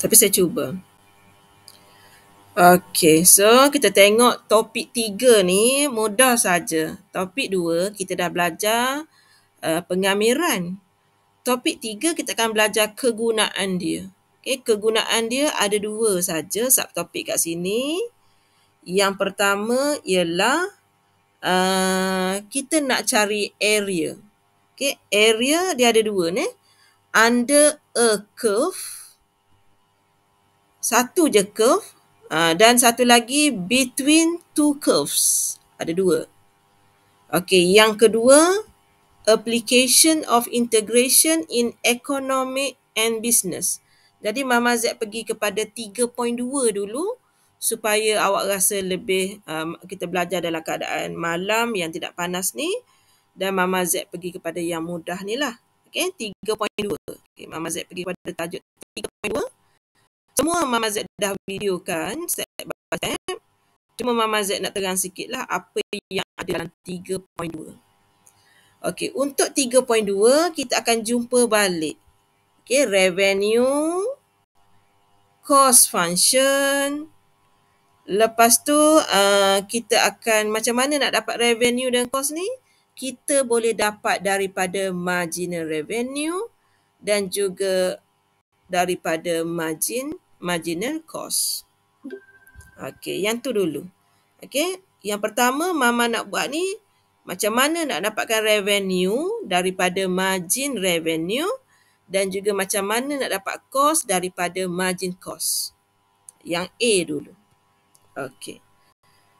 Tapi saya cuba. Okay, so kita tengok topik tiga ni mudah saja. Topik dua, kita dah belajar uh, pengamiran. Topik tiga, kita akan belajar kegunaan dia. Okay, kegunaan dia ada dua saja topik kat sini. Yang pertama ialah uh, kita nak cari area. Okay, area dia ada dua ni. Under a curve satu je curve uh, dan satu lagi between two curves. Ada dua. Okey, yang kedua application of integration in economic and business. Jadi Mama Z pergi kepada 3.2 dulu supaya awak rasa lebih um, kita belajar dalam keadaan malam yang tidak panas ni dan Mama Z pergi kepada yang mudah ni lah. Okey, 3.2. Okey, Mama Z pergi kepada tajuk 3.2 semua Mama Z dah video kan set by eh. Cuma Mama Z nak terang sikit lah apa yang ada dalam 3.2. Okey, untuk 3.2 kita akan jumpa balik. Okey, revenue, cost function. Lepas tu uh, kita akan macam mana nak dapat revenue dan cost ni? Kita boleh dapat daripada marginal revenue dan juga daripada margin marginal cost. Okey, yang tu dulu. Okey, yang pertama mama nak buat ni macam mana nak dapatkan revenue daripada margin revenue dan juga macam mana nak dapat cost daripada margin cost. Yang A dulu. Okey.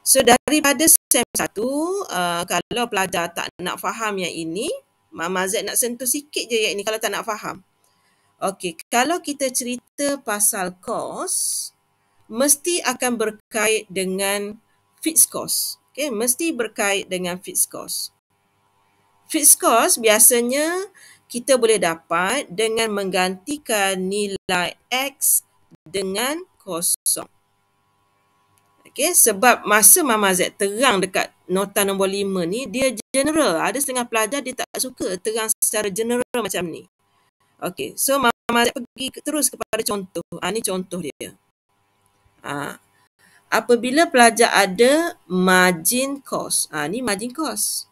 So daripada sem 1, uh, kalau pelajar tak nak faham yang ini, Mama Z nak sentuh sikit je yang ini kalau tak nak faham. Okey, kalau kita cerita pasal kos, mesti akan berkait dengan fixed cost. Okey, mesti berkait dengan fixed cost. Fixed cost biasanya kita boleh dapat dengan menggantikan nilai X dengan kosong. Okey, sebab masa Mama Z terang dekat nota nombor lima ni, dia general. Ada setengah pelajar dia tak suka terang secara general macam ni. Okay, so Mama Zaid pergi terus kepada contoh. Ha, ah, ini contoh dia. Ha, apabila pelajar ada margin cost. Ha, ah, ini margin cost.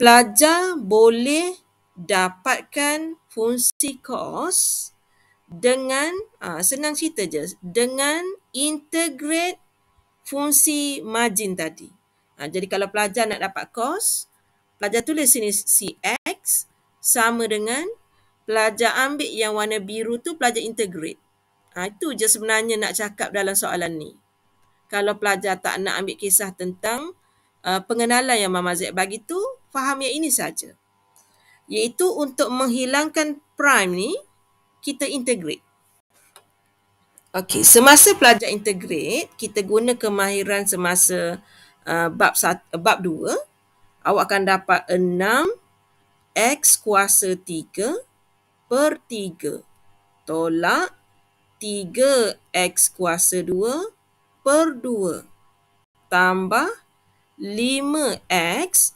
Pelajar boleh dapatkan fungsi cost dengan, ha, senang cerita je, dengan integrate fungsi margin tadi. Ha, jadi kalau pelajar nak dapat cost, pelajar tulis sini CX sama dengan pelajar ambil yang warna biru tu pelajar integrate. Ha, itu je sebenarnya nak cakap dalam soalan ni. Kalau pelajar tak nak ambil kisah tentang uh, pengenalan yang Mama Z bagi tu, faham yang ini saja. Iaitu untuk menghilangkan prime ni, kita integrate. Okey, semasa pelajar integrate, kita guna kemahiran semasa uh, bab sat, uh, bab 2, awak akan dapat 6 x kuasa 3 per 3 tolak 3x kuasa 2 per 2 tambah 5x.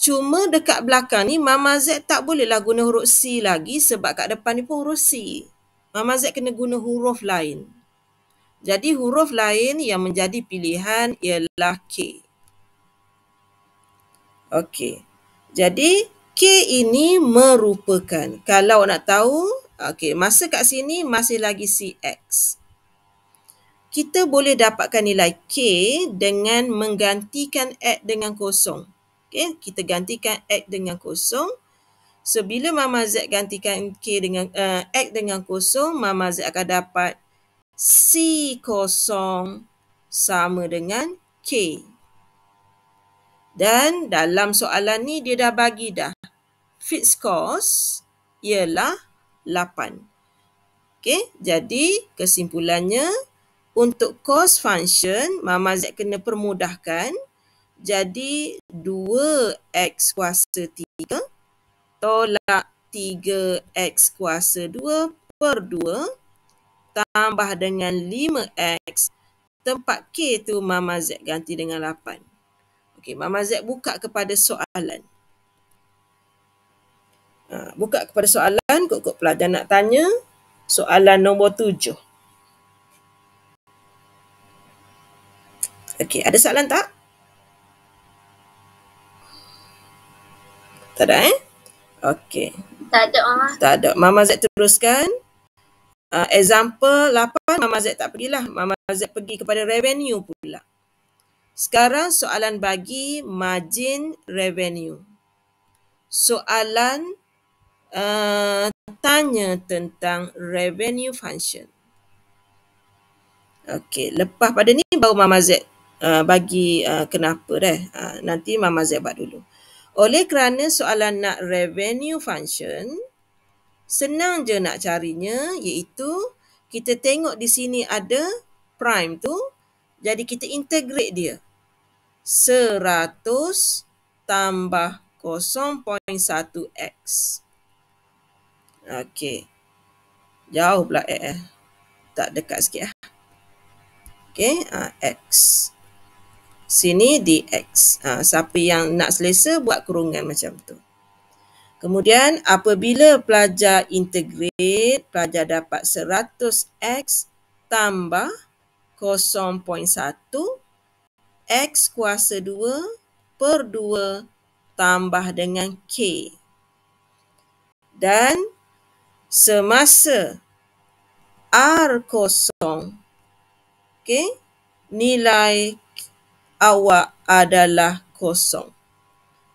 Cuma dekat belakang ni Mama Z tak bolehlah guna huruf C lagi sebab kat depan ni pun huruf C. Mama Z kena guna huruf lain. Jadi huruf lain yang menjadi pilihan ialah K. Okey. Jadi K ini merupakan, kalau nak tahu, okey, masa kat sini masih lagi CX. Kita boleh dapatkan nilai K dengan menggantikan X dengan kosong. Okey, kita gantikan X dengan kosong. So, bila Mama Z gantikan K dengan uh, X dengan kosong, Mama Z akan dapat C kosong sama dengan K. Dan dalam soalan ni dia dah bagi dah fit scores ialah 8. Okey, jadi kesimpulannya untuk cost function Mama Z kena permudahkan. Jadi 2x kuasa 3 tolak 3x kuasa 2 per 2 tambah dengan 5x tempat K tu Mama Z ganti dengan 8. Okey, Mama Z buka kepada soalan. Ha, buka kepada soalan, kot-kot pelajar nak tanya soalan nombor tujuh. Okey, ada soalan tak? Tak ada eh? Okey. Tak ada Mama. Tak ada. Mama Z teruskan. Uh, example 8, Mama Z tak pergilah. Mama Z pergi kepada revenue pula. Sekarang soalan bagi margin revenue. Soalan 9 uh, tanya tentang revenue function. Okey, lepas pada ni baru Mama Z uh, bagi uh, kenapa dah. Uh, nanti Mama Z buat dulu. Oleh kerana soalan nak revenue function, senang je nak carinya iaitu kita tengok di sini ada prime tu. Jadi kita integrate dia. 100 tambah 0.1x. Okey. Jauh pula A eh. Tak dekat sikit lah. Okey. Uh, X. Sini DX. Uh, ah, siapa yang nak selesa buat kurungan macam tu. Kemudian apabila pelajar integrate, pelajar dapat 100X tambah 0.1 X kuasa 2 per 2 tambah dengan K. Dan semasa R kosong. Okey. Nilai awak adalah kosong.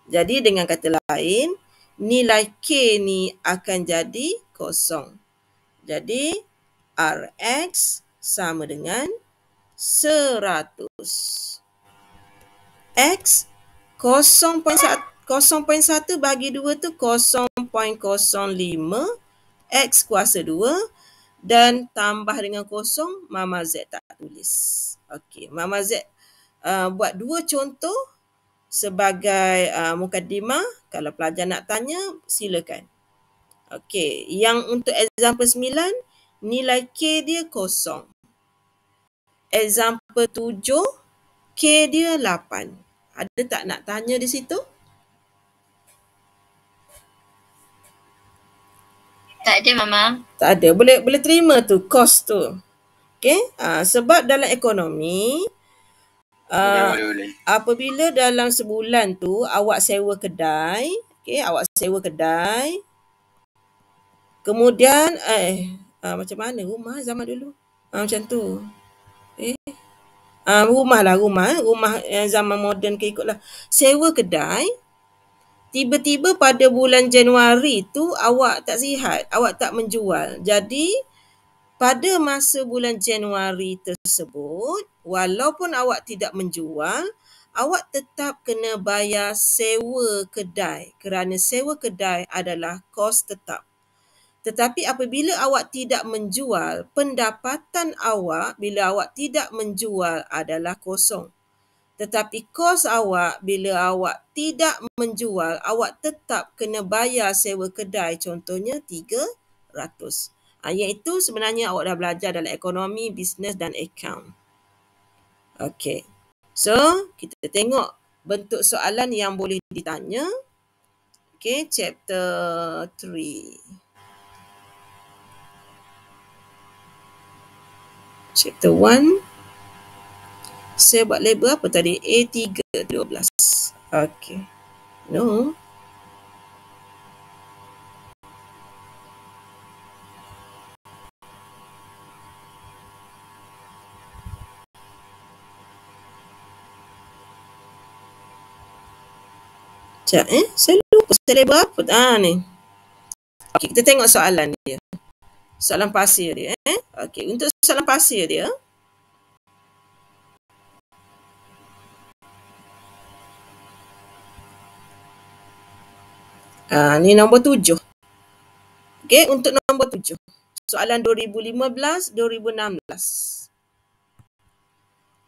Jadi dengan kata lain, nilai K ni akan jadi kosong. Jadi Rx sama dengan 100. X 0.1 bagi 2 tu 0.05. X kuasa 2 dan tambah dengan kosong Mama Z tak tulis. Okey, Mama Z uh, buat dua contoh sebagai uh, mukadimah. Kalau pelajar nak tanya, silakan. Okey, yang untuk example 9, nilai K dia kosong. Example 7, K dia 8. Ada tak nak tanya di situ? Okey. Tak ada mama. Tak ada. Boleh boleh terima tu kos tu. Okey. Uh, ah, sebab dalam ekonomi uh, ya, boleh, apabila dalam sebulan tu awak sewa kedai, okey, awak sewa kedai. Kemudian eh uh, macam mana rumah zaman dulu? Uh, macam tu. Eh. Uh, rumah lah rumah, rumah yang zaman moden ke ikutlah. Sewa kedai, tiba-tiba pada bulan Januari tu awak tak sihat, awak tak menjual. Jadi pada masa bulan Januari tersebut, walaupun awak tidak menjual, awak tetap kena bayar sewa kedai kerana sewa kedai adalah kos tetap. Tetapi apabila awak tidak menjual, pendapatan awak bila awak tidak menjual adalah kosong. Tetapi kos awak bila awak tidak menjual, awak tetap kena bayar sewa kedai contohnya RM300. Ha, iaitu sebenarnya awak dah belajar dalam ekonomi, bisnes dan account. Okay. So, kita tengok bentuk soalan yang boleh ditanya. Okay, chapter 3. Chapter 1 saya buat label apa tadi? A3 12. Okey. No. Sekejap eh. Saya lupa saya label apa. Ah ni. Okey, kita tengok soalan dia. Soalan pasir dia eh. Okey, untuk soalan pasir dia. Ha, ni nombor tujuh. Okey, untuk nombor tujuh. Soalan 2015-2016.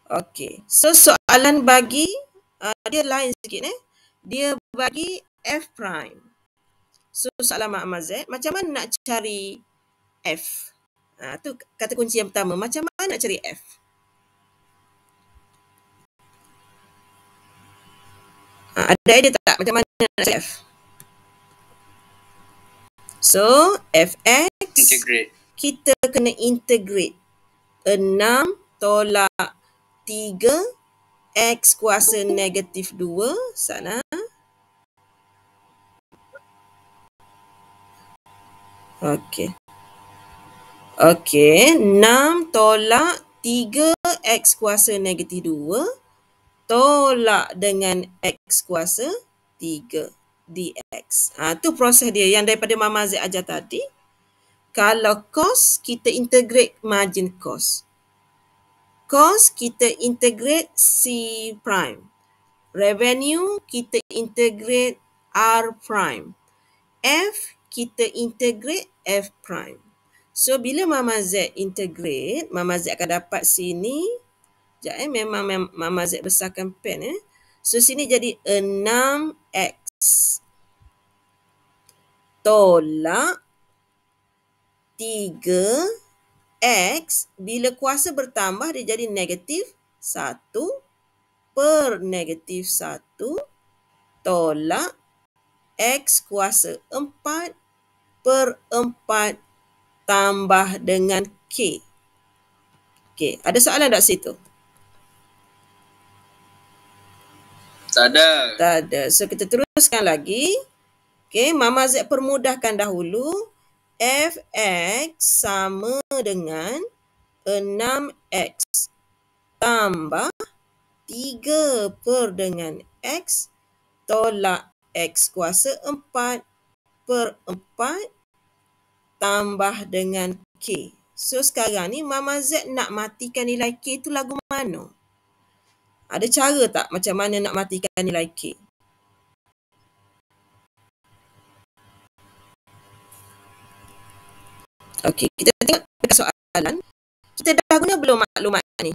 Okey, so soalan bagi, uh, dia lain sikit eh. Dia bagi F prime. So, soalan Mak Amaz, eh? macam mana nak cari F? Ha, tu kata kunci yang pertama, macam mana nak cari F? Ha, ada idea tak macam mana nak cari F? So, Fx, integrate. kita kena integrate 6 tolak 3 x kuasa negatif 2 sana. Okey. Okey, 6 tolak 3 x kuasa negatif 2 tolak dengan x kuasa 3 dx. Ha, tu proses dia yang daripada Mama Z ajar tadi. Kalau cos, kita integrate margin cos. Cos, kita integrate C prime. Revenue, kita integrate R prime. F, kita integrate F prime. So, bila Mama Z integrate, Mama Z akan dapat sini. Sekejap eh, memang Mama Z besarkan pen eh. So, sini jadi 6x tolak 3x bila kuasa bertambah dia jadi negatif 1 per negatif 1 tolak x kuasa 4 per 4 tambah dengan k. Okey, ada soalan tak situ? Tak ada. Tak ada. So kita teruskan lagi. Okay, Mama Z permudahkan dahulu. Fx sama dengan 6x tambah 3 per dengan x tolak x kuasa 4 per 4 tambah dengan k. So sekarang ni Mama Z nak matikan nilai k tu lagu mana? Ada cara tak macam mana nak matikan nilai K? Okey, kita tengok soalan. Kita dah guna belum maklumat ni?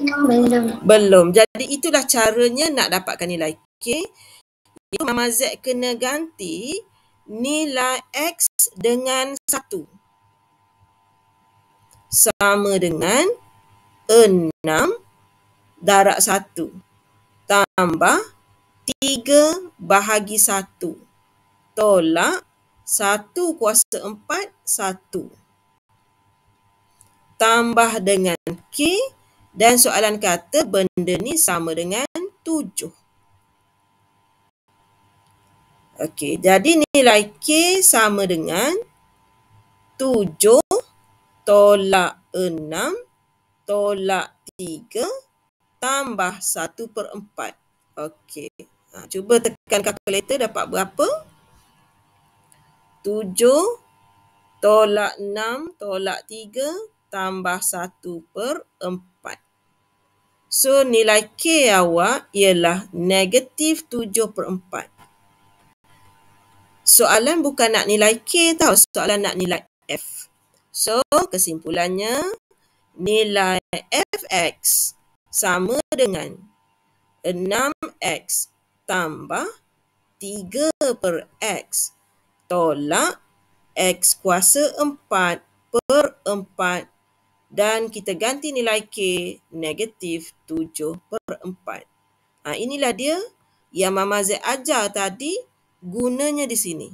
Belum. Belum. Jadi itulah caranya nak dapatkan nilai K. Itu Mama Z kena ganti nilai X dengan 1. Sama dengan 1 enam darab satu tambah tiga bahagi satu tolak satu kuasa empat satu. Tambah dengan K dan soalan kata benda ni sama dengan tujuh. Okey, jadi nilai K sama dengan 7 tolak 6 tolak 3 tambah 1 per 4. Okey. Ha, cuba tekan kalkulator dapat berapa? 7 tolak 6 tolak 3 tambah 1 per 4. So nilai K awak ialah negatif 7 per 4. Soalan bukan nak nilai K tau. Soalan nak nilai F. So kesimpulannya nilai fx sama dengan 6x tambah 3 per x tolak x kuasa 4 per 4 dan kita ganti nilai k negatif 7 per 4. Ha, inilah dia yang Mama Z ajar tadi gunanya di sini.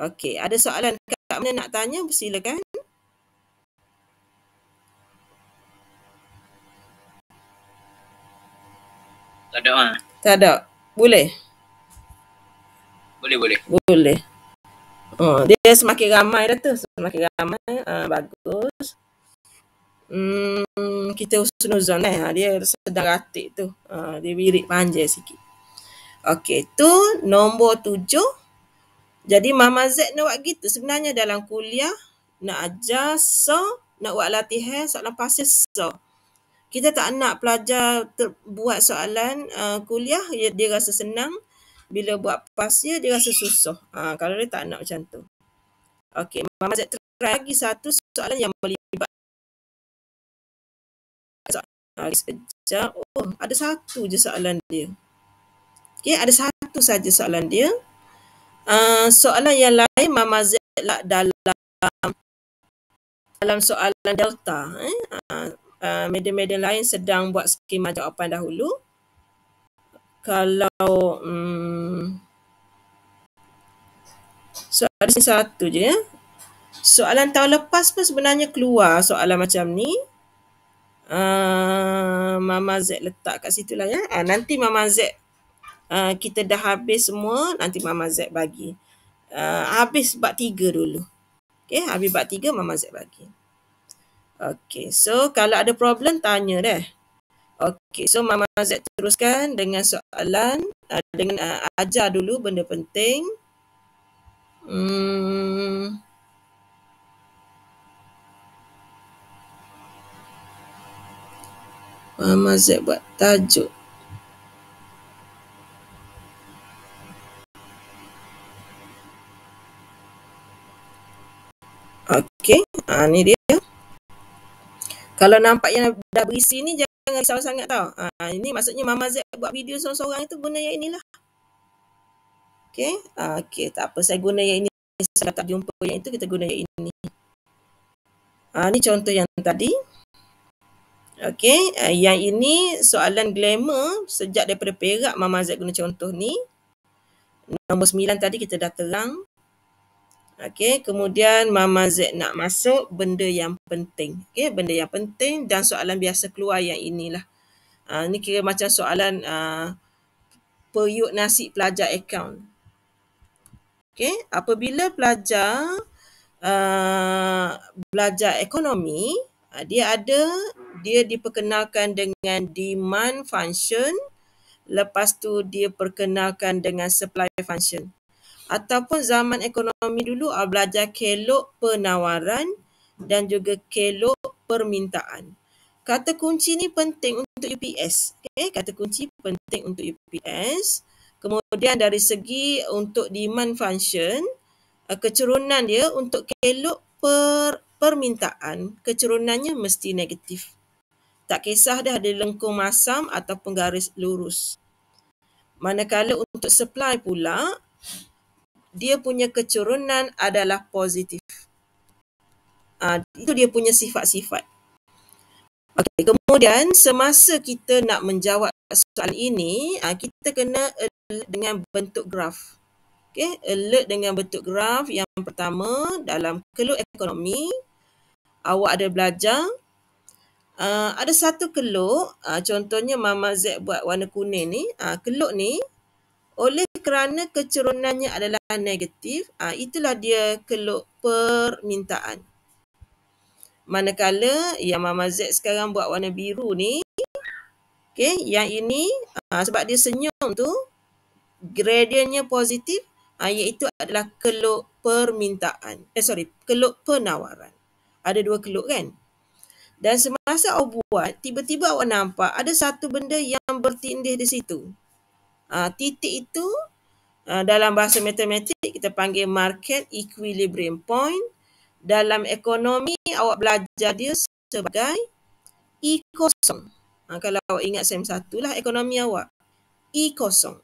Okey, ada soalan kat mana nak tanya? Silakan. Tak ada ah. Tak ada. Boleh. Boleh boleh. Boleh. Oh, dia semakin ramai dah tu. Semakin ramai. Uh, bagus. Hmm, kita usun usnuzon eh. Ah, dia sedang ratik tu. Uh, dia wirik panjang sikit. Okey, tu nombor tujuh. Jadi Mama Z nak buat gitu. Sebenarnya dalam kuliah nak ajar so, nak buat latihan so, lepas so kita tak nak pelajar ter- buat soalan uh, kuliah dia, ya, dia rasa senang bila buat pasir dia rasa susah uh, kalau dia tak nak macam tu okey mama Z try lagi satu soalan yang melibat soalan ah, sekejap oh ada satu je soalan dia Okay, ada satu saja soalan dia uh, soalan yang lain mama Z lah dalam dalam soalan delta eh uh, Uh, media-media uh, lain sedang buat skema jawapan dahulu. Kalau um, so ada satu je ya. Soalan tahun lepas pun sebenarnya keluar soalan macam ni. Uh, Mama Z letak kat situ lah ya. Uh, nanti Mama Z uh, kita dah habis semua. Nanti Mama Z bagi. Uh, habis bab tiga dulu. Okay, habis bab tiga Mama Z bagi. Okay, so kalau ada problem, tanya deh. Okay, so Mama Z teruskan dengan soalan, uh, dengan uh, ajar dulu benda penting. Hmm. Mama Z buat tajuk. Okay, uh, ah, ni dia kalau nampak yang dah berisi ni jangan risau sangat tau. Ha, ini maksudnya Mama Z buat video seorang-seorang itu guna yang inilah. Okay. Ha, ah, okay. Tak apa. Saya guna yang ini. Saya tak jumpa yang itu. Kita guna yang ini. Ha, ah, ini contoh yang tadi. Okay. Ha, yang ini soalan glamour sejak daripada perak Mama Z guna contoh ni. Nombor 9 tadi kita dah terang. Okey, kemudian Mama Z nak masuk benda yang penting. Okey, benda yang penting dan soalan biasa keluar yang inilah. Uh, ah, ini kira macam soalan uh, periuk nasi pelajar account. Okey, apabila pelajar uh, belajar ekonomi, uh, dia ada, dia diperkenalkan dengan demand function. Lepas tu dia perkenalkan dengan supply function ataupun zaman ekonomi dulu uh, belajar kelok penawaran dan juga kelok permintaan. Kata kunci ni penting untuk UPS. Okay? Eh, kata kunci penting untuk UPS. Kemudian dari segi untuk demand function, uh, ah, kecerunan dia untuk kelok per, permintaan, kecerunannya mesti negatif. Tak kisah dah ada lengkung masam ataupun garis lurus. Manakala untuk supply pula, dia punya kecurunan adalah positif. Ha, itu dia punya sifat-sifat. Okay, kemudian semasa kita nak menjawab soalan ini, ha, kita kena alert dengan bentuk graf. Okay, alert dengan bentuk graf yang pertama dalam keluk ekonomi, awak ada belajar. Uh, ada satu keluk, uh, contohnya Mama Z buat warna kuning ni. Uh, keluk ni oleh kerana kecerunannya adalah negatif, uh, itulah dia keluk permintaan. Manakala yang Mama Z sekarang buat warna biru ni, okay, yang ini uh, sebab dia senyum tu, gradiennya positif, uh, iaitu adalah keluk permintaan. Eh sorry, keluk penawaran. Ada dua keluk kan? Dan semasa awak buat, tiba-tiba awak nampak ada satu benda yang bertindih di situ. Ah, titik itu ah, dalam bahasa matematik kita panggil market equilibrium point. Dalam ekonomi awak belajar dia sebagai E kosong. Ha, ah, kalau awak ingat sem satu lah ekonomi awak. E kosong.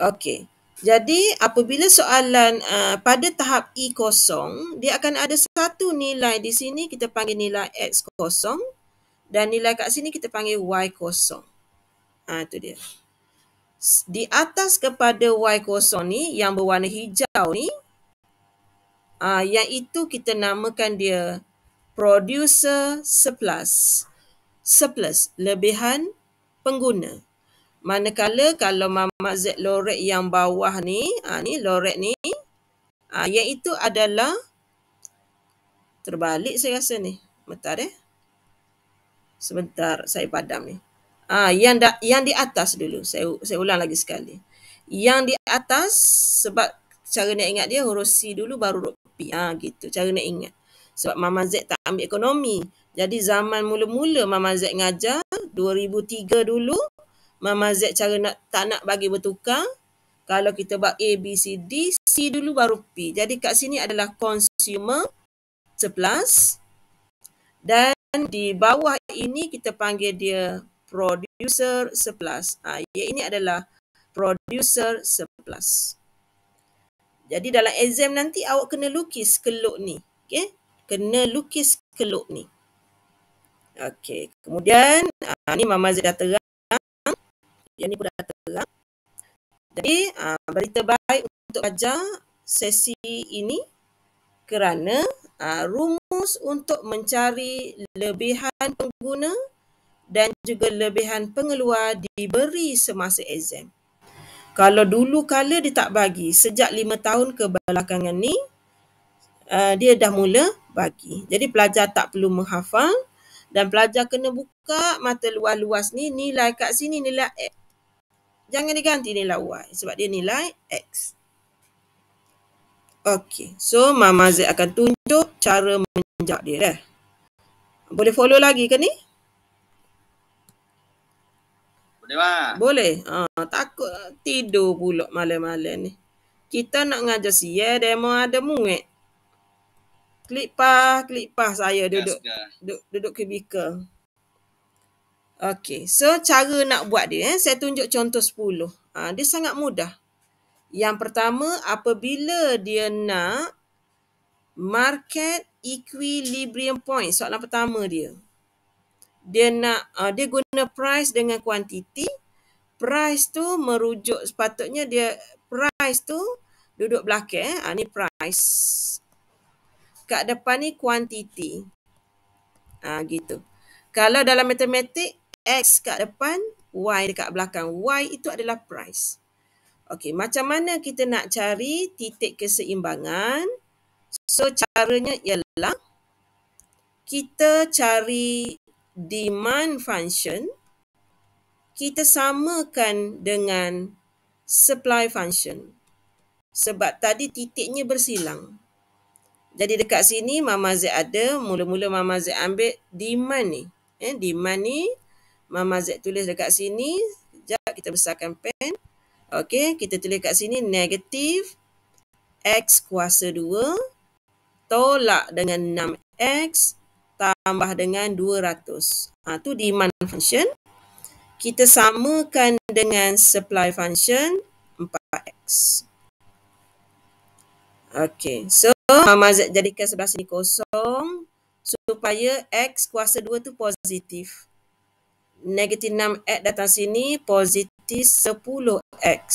Okey. Jadi apabila soalan uh, pada tahap E kosong, dia akan ada satu nilai di sini kita panggil nilai X kosong dan nilai kat sini kita panggil Y kosong. Ha, ah, tu dia. Di atas kepada Y kosong ni yang berwarna hijau ni. Ha, yang itu kita namakan dia producer surplus. Surplus, lebihan pengguna. Manakala kalau mama Z loret yang bawah ni, ha, ni loret ni, ha, yang itu adalah terbalik saya rasa ni. Sebentar eh. Sebentar saya padam ni. Eh. Ha, yang da, yang di atas dulu. Saya saya ulang lagi sekali. Yang di atas sebab cara nak ingat dia huruf C dulu baru huruf P. Ha, gitu. Cara nak ingat. Sebab Mama Z tak ambil ekonomi. Jadi zaman mula-mula Mama Z ngajar 2003 dulu Mama Z cara nak tak nak bagi bertukar kalau kita buat A B C D C dulu baru P. Jadi kat sini adalah consumer surplus dan di bawah ini kita panggil dia producer surplus. Ah, ha, ini adalah producer surplus. Jadi dalam exam nanti awak kena lukis keluk ni. Okay? Kena lukis keluk ni. Okay. Kemudian, ha, ni Mama Z dah terang. Yang ni pun dah terang. Jadi, ha, ah, berita baik untuk ajar sesi ini kerana ha, rumus untuk mencari lebihan pengguna dan juga lebihan pengeluar diberi semasa exam. Kalau dulu kala dia tak bagi, sejak lima tahun kebelakangan ni, uh, dia dah mula bagi. Jadi pelajar tak perlu menghafal dan pelajar kena buka mata luas-luas ni nilai kat sini nilai X. Jangan diganti nilai Y sebab dia nilai X. Okey, so Mama Z akan tunjuk cara menjawab dia dah. Boleh follow lagi ke ni? Boleh ba? Boleh. Ha, takut tidur pula malam-malam ni. Kita nak ngajar si ya demo ada muet. klik klipah saya duduk. Duduk, duduk kubikel. Okey, so cara nak buat dia, eh? saya tunjuk contoh 10. Ha, dia sangat mudah. Yang pertama, apabila dia nak market equilibrium point, soalan pertama dia dia nak uh, dia guna price dengan quantity price tu merujuk sepatutnya dia price tu duduk belakang eh uh, ni price kat depan ni quantity ah gitu kalau dalam matematik x kat depan y dekat belakang y itu adalah price okey macam mana kita nak cari titik keseimbangan so caranya ialah kita cari demand function kita samakan dengan supply function sebab tadi titiknya bersilang jadi dekat sini mama z ada mula-mula mama z ambil demand ni eh demand ni mama z tulis dekat sini jap kita besarkan pen okey kita tulis dekat sini negatif x kuasa 2 tolak dengan 6x tambah dengan 200. Ha, tu demand function. Kita samakan dengan supply function 4x. Okey, So, mazat jadikan sebelah sini kosong. Supaya x kuasa 2 tu positif. Negatif 6x datang sini positif 10x.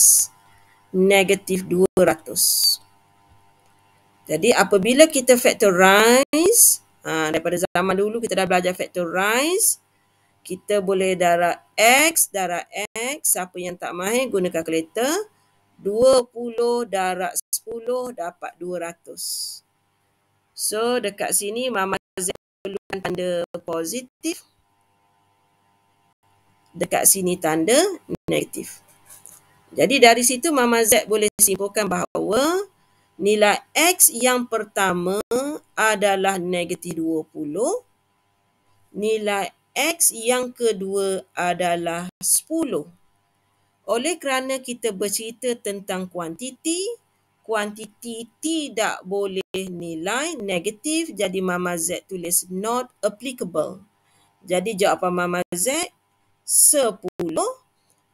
Negatif 200. Jadi apabila kita factorize Ah, daripada zaman dulu kita dah belajar factorize kita boleh darah x darah x siapa yang tak mahir guna kalkulator 20 darah 10 dapat 200 so dekat sini mama z perlukan tanda positif dekat sini tanda negatif jadi dari situ mama z boleh simpulkan bahawa nilai x yang pertama adalah negatif 20. Nilai X yang kedua adalah 10. Oleh kerana kita bercerita tentang kuantiti, kuantiti tidak boleh nilai negatif jadi Mama Z tulis not applicable. Jadi jawapan Mama Z 10.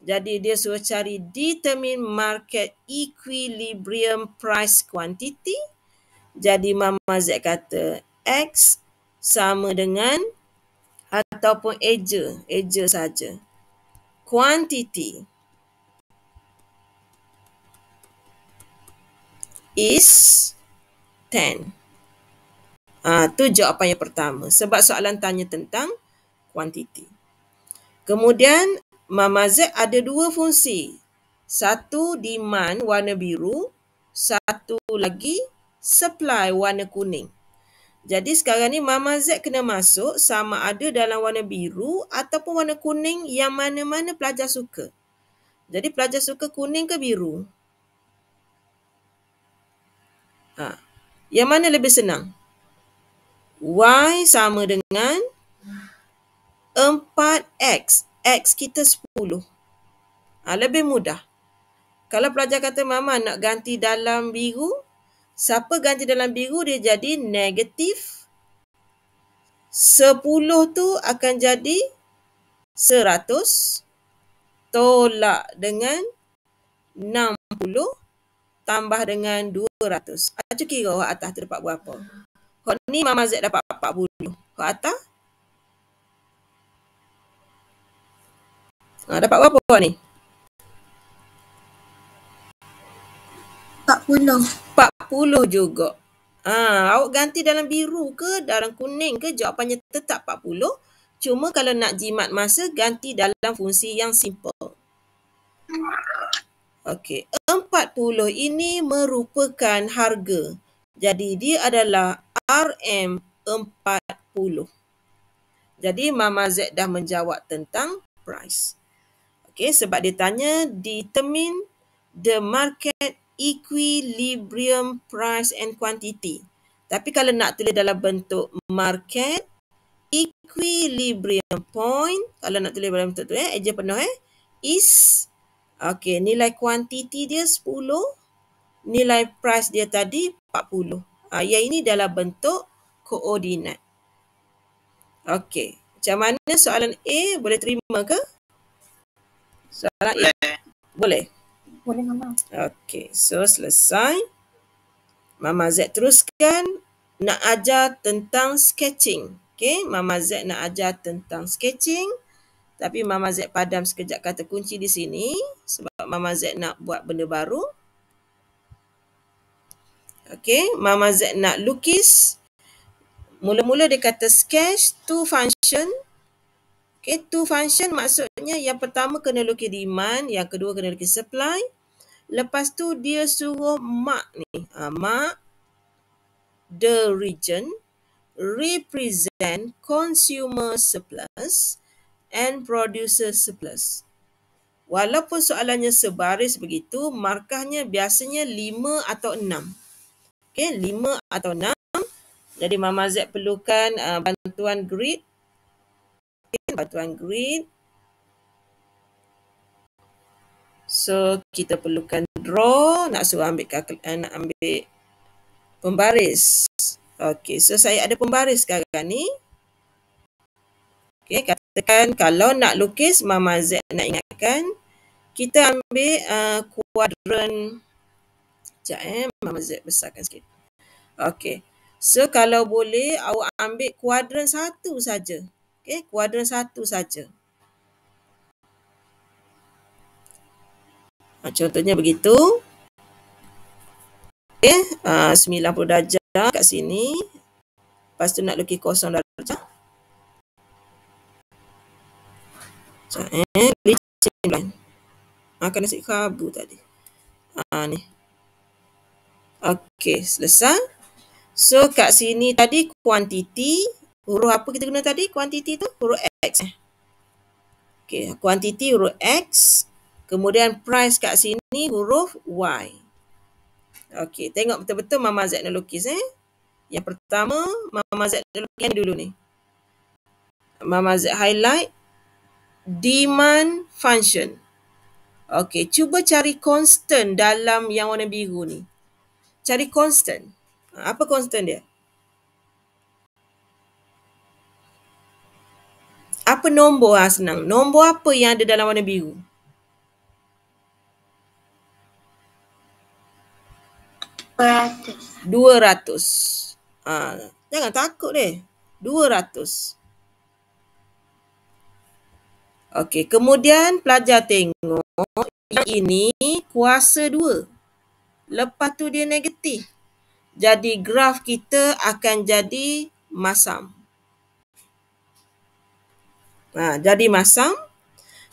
Jadi dia suruh cari determine market equilibrium price quantity. Jadi Mama Z kata X sama dengan ataupun eja, eja saja. Quantity is 10. Ah, tu jawapan yang pertama. Sebab soalan tanya tentang quantity. Kemudian Mama Z ada dua fungsi. Satu demand warna biru, satu lagi supply warna kuning. Jadi sekarang ni Mama Z kena masuk sama ada dalam warna biru ataupun warna kuning yang mana-mana pelajar suka. Jadi pelajar suka kuning ke biru? Ha. Yang mana lebih senang? Y sama dengan 4X. X kita 10. Ha, lebih mudah. Kalau pelajar kata Mama nak ganti dalam biru, Siapa ganti dalam biru dia jadi negatif sepuluh tu akan jadi seratus tolak dengan enam puluh tambah dengan 200. Acu kira orang atas tu dapat berapa. Kau ni Mama Z dapat 40. Kau atas? Ha, dapat berapa kau ni? 40. Empat puluh juga. Ha, awak ganti dalam biru ke dalam kuning ke jawapannya tetap empat puluh. Cuma kalau nak jimat masa ganti dalam fungsi yang simple. Okey, puluh ini merupakan harga. Jadi dia adalah rm empat puluh. Jadi Mama Z dah menjawab tentang price. Okey, sebab dia tanya determine the market equilibrium price and quantity. Tapi kalau nak tulis dalam bentuk market, equilibrium point, kalau nak tulis dalam bentuk tu, eh, eja penuh, eh, is, okay, nilai quantity dia 10, nilai price dia tadi 40. Ha, ah, yang ini dalam bentuk koordinat. Okay, macam mana soalan A boleh terima ke? Soalan A? Boleh. Boleh Mama. Okey, so selesai. Mama Z teruskan nak ajar tentang sketching. Okey, Mama Z nak ajar tentang sketching. Tapi Mama Z padam sekejap kata kunci di sini sebab Mama Z nak buat benda baru. Okey, Mama Z nak lukis. Mula-mula dia kata sketch two function. Okey, two function maksudnya yang pertama kena lukis demand, yang kedua kena lukis supply. Lepas tu dia suruh mak ni, uh, mak the region represent consumer surplus and producer surplus. Walaupun soalannya sebaris begitu, markahnya biasanya lima atau enam. Okay, lima atau enam. Jadi Mama Z perlukan uh, bantuan grid. Okay, bantuan grid. So kita perlukan draw, nak suruh ambil kalkul- uh, eh, nak ambil pembaris. Okey, so saya ada pembaris sekarang ni. Okey, katakan kalau nak lukis Mama Z nak ingatkan kita ambil eh, kuadran uh, Sekejap eh, Mama Z besarkan sikit. Okay. So kalau boleh awak ambil kuadran satu saja. Okay, kuadran satu saja. Ha, contohnya begitu. Okey, ah, uh, 90 darjah kat sini. Lepas tu nak lukis kosong darjah. Macam eh, ha, kena sikit kabu tadi. Ha, ni. okay selesai. So kat sini tadi kuantiti. Huruf apa kita guna tadi? Kuantiti tu? Huruf X Okay, Okey, kuantiti huruf X. Kemudian price kat sini huruf Y. Okey, tengok betul-betul Mama Z nak lukis eh. Yang pertama, Mama Z nak lukis dulu ni. Mama Z highlight. Demand function. Okey, cuba cari constant dalam yang warna biru ni. Cari constant. Apa constant dia? Apa nombor lah senang? Nombor apa yang ada dalam warna biru? Dua ratus. Ha, jangan takut deh. Dua ratus. Okey, kemudian pelajar tengok yang ini kuasa dua. Lepas tu dia negatif. Jadi graf kita akan jadi masam. Ha, jadi masam.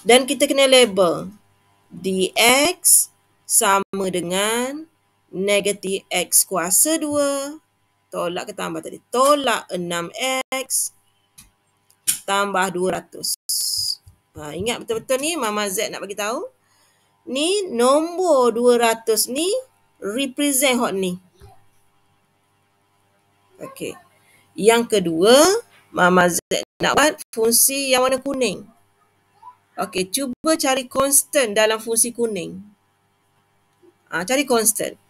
Dan kita kena label. DX sama dengan 0 negatif x kuasa 2 tolak ke tambah tadi tolak 6x tambah 200 ha, ingat betul-betul ni mama Z nak bagi tahu ni nombor 200 ni represent hot ni okey yang kedua mama Z nak buat fungsi yang warna kuning okey cuba cari constant dalam fungsi kuning ha, cari constant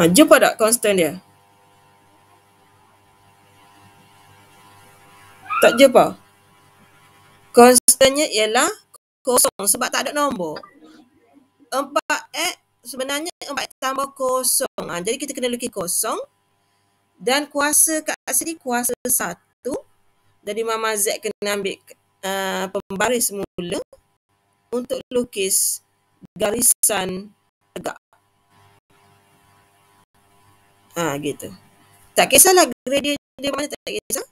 Ha, jumpa tak constant dia? Tak jumpa? Constantnya ialah kosong sebab tak ada nombor. 4X sebenarnya 4 tambah kosong. Ha, jadi kita kena lukis kosong. Dan kuasa kat sini kuasa 1. Jadi Mama Z kena ambil uh, pembaris semula untuk lukis garisan Ha, gitu. Tak kisahlah grade dia mana tak kisah.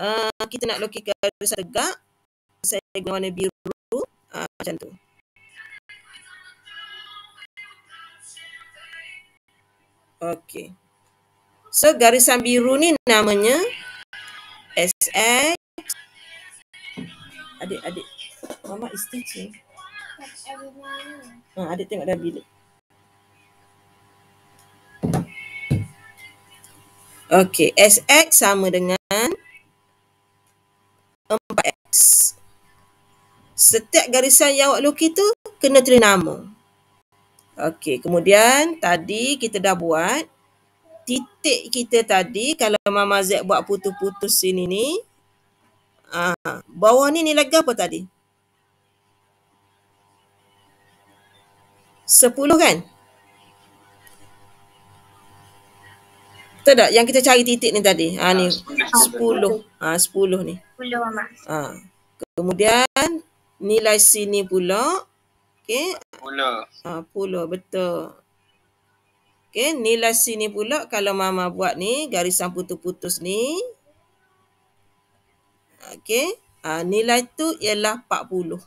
Uh, kita nak loki garis tegak. Saya guna warna biru. Uh, macam tu. Okey. So garisan biru ni namanya SX. Adik-adik. Mama is teaching. Ah, adik tengok dalam bilik. Okey, SX sama dengan 4X. Setiap garisan yang awak lukis tu kena tulis nama. Okey, kemudian tadi kita dah buat titik kita tadi kalau Mama Z buat putus-putus sini ni. Ah, bawah ni nilai apa tadi? 10 kan? Betul tak yang kita cari titik ni tadi? Ha ni ah, sepuluh, Ha sepuluh ni. Sepuluh mama. Ha. Kemudian nilai sini pula. Okey. 10. Ha 10 betul. Okey, nilai sini pula kalau mama buat ni garisan putus-putus ni. Okey. Ha, nilai tu ialah 40.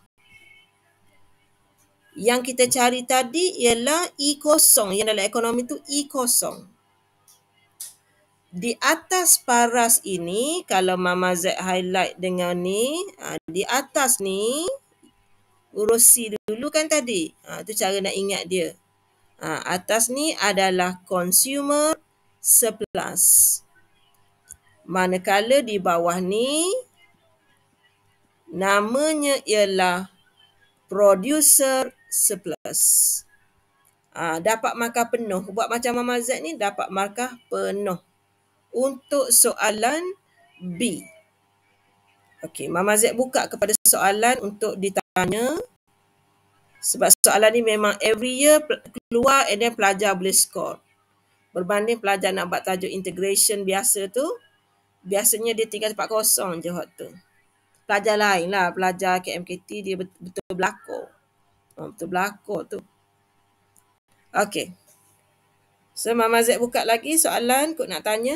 Yang kita cari tadi ialah E kosong. Yang dalam ekonomi tu E kosong di atas paras ini kalau mama Z highlight dengan ni ha, di atas ni huruf C dulu kan tadi ha, tu cara nak ingat dia ha, atas ni adalah consumer surplus manakala di bawah ni namanya ialah producer surplus ha, dapat markah penuh buat macam mama Z ni dapat markah penuh untuk soalan B. Okey, Mama Z buka kepada soalan untuk ditanya. Sebab soalan ni memang every year keluar and then pelajar boleh score. Berbanding pelajar nak buat tajuk integration biasa tu, biasanya dia tinggal tempat kosong je waktu tu. Pelajar lain lah, pelajar KMKT dia betul belakor. Oh, betul belakor tu. Okey. So Mama Z buka lagi soalan kot nak tanya.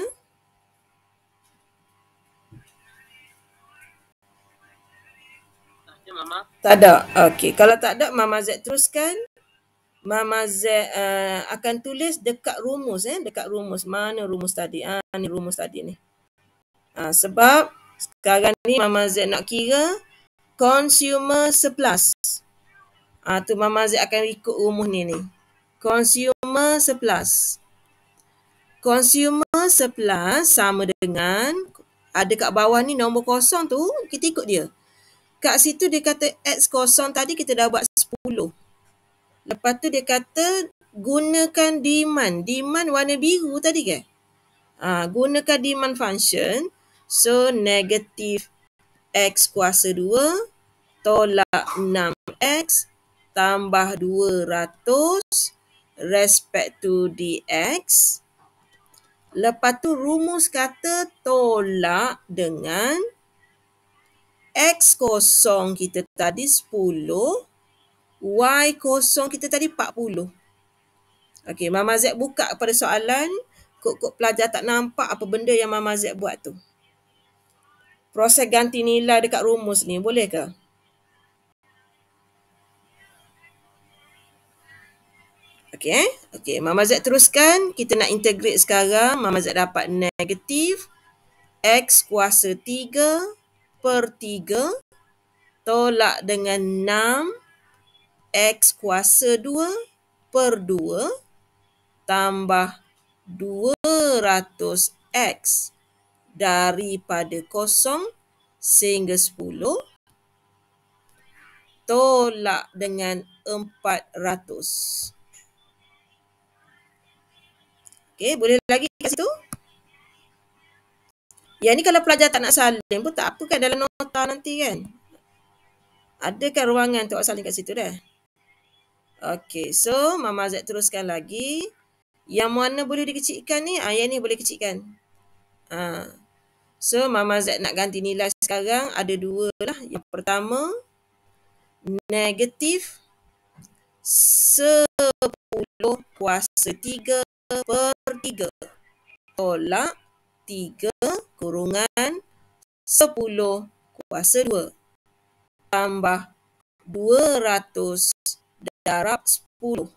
ada Mama. Tak ada. Okey. Kalau tak ada Mama Z teruskan. Mama Z uh, eh, akan tulis dekat rumus eh dekat rumus mana rumus tadi ah ni rumus tadi ni. Ah sebab sekarang ni Mama Z nak kira consumer surplus. Ah tu Mama Z akan ikut rumus ni ni. Consumer surplus. Consumer surplus sama dengan ada kat bawah ni nombor kosong tu kita ikut dia kat situ dia kata X kosong tadi kita dah buat 10. Lepas tu dia kata gunakan demand. Demand warna biru tadi ke? Ha, gunakan demand function. So negatif X kuasa 2 tolak 6X tambah 200 respect to DX. Lepas tu rumus kata tolak dengan 2 X kosong kita tadi 10. Y kosong kita tadi 40. Okey, Mama Z buka pada soalan. Kok-kok pelajar tak nampak apa benda yang Mama Z buat tu. Proses ganti nilai dekat rumus ni boleh ke? Okey, eh? okay. Mama Z teruskan. Kita nak integrate sekarang. Mama Z dapat negatif. X kuasa per 3 tolak dengan 6 x kuasa 2 per 2 tambah 200x daripada kosong sehingga 10 tolak dengan 400. Okey, boleh lagi kat situ? Ya ni kalau pelajar tak nak saling pun tak apa kan dalam nota nanti kan. Ada kan ruangan untuk saling kat situ dah. Okey, so Mama Z teruskan lagi. Yang mana boleh dikecikkan ni? Ah, yang ni boleh kecikkan. Ha. Ah. So Mama Z nak ganti nilai sekarang ada dua lah. Yang pertama, negatif sepuluh kuasa tiga per tiga. Tolak 3 kurungan 10 kuasa 2 tambah 200 darab 10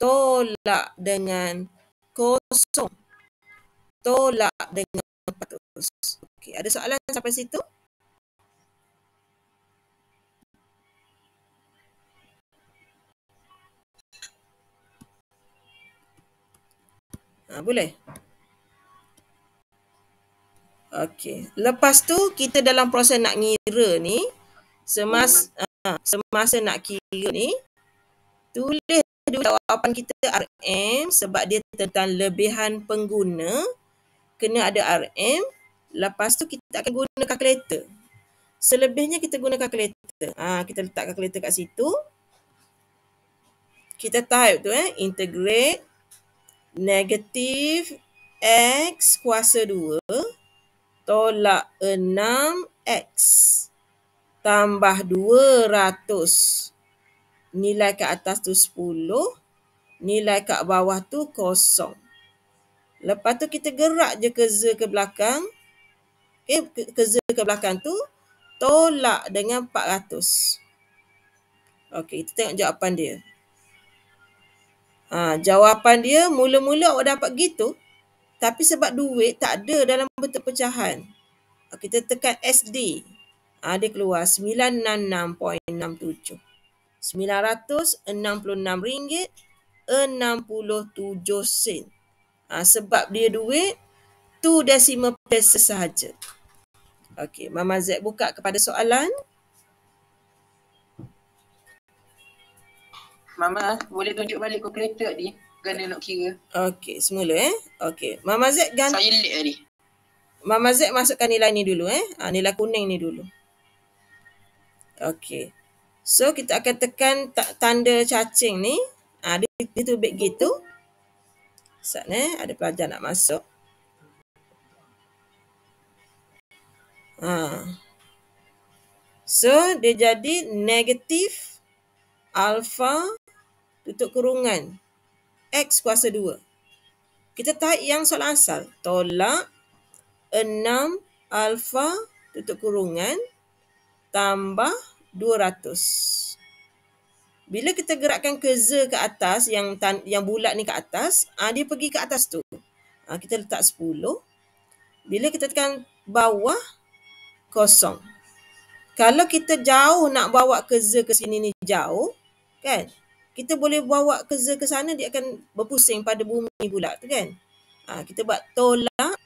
tolak dengan kosong tolak dengan 400. Okay, ada soalan sampai situ? Ha, boleh. Okey. Lepas tu kita dalam proses nak ngira ni semas hmm. uh, semasa nak kira ni tulis dulu jawapan kita RM sebab dia tentang lebihan pengguna kena ada RM lepas tu kita akan guna kalkulator. Selebihnya kita guna kalkulator. Ha, kita letak kalkulator kat situ. Kita type tu eh. Integrate negative X kuasa 2 tolak 6x tambah 200. Nilai kat atas tu 10. Nilai kat bawah tu kosong Lepas tu kita gerak je ke Z ke belakang. Eh, ke Z ke belakang tu tolak dengan 400. Okey, kita tengok jawapan dia. Ha, jawapan dia mula-mula awak dapat gitu. Tapi sebab duit tak ada dalam bentuk pecahan. Ah, kita tekan SD. Ha, ah, dia keluar RM966.67. RM966.67. Ha, sebab dia duit 2 decimal pesa sahaja. Okey, Mama Z buka kepada soalan. Mama, boleh tunjuk balik kalkulator tadi? kena nak kira. Okey, semula eh. Okey. Mama Z kan Saya lelik tadi. Mama Z masukkan nilai ni dulu eh. Ha, nilai kuning ni dulu. Okey. So kita akan tekan tanda cacing ni. Ha, dia, dia tubik gitu. Sat eh, ada pelajar nak masuk. Ha. So dia jadi negatif alfa tutup kurungan. X kuasa 2. Kita taik yang soalan asal. Tolak 6 alfa tutup kurungan tambah 200. Bila kita gerakkan ke Z ke atas, yang tan- yang bulat ni ke atas, ha, dia pergi ke atas tu. Ha, kita letak 10. Bila kita tekan bawah, kosong. Kalau kita jauh nak bawa ke Z ke sini ni jauh, kan? kita boleh bawa ke ke sana dia akan berpusing pada bumi pula tu kan ha, kita buat tolak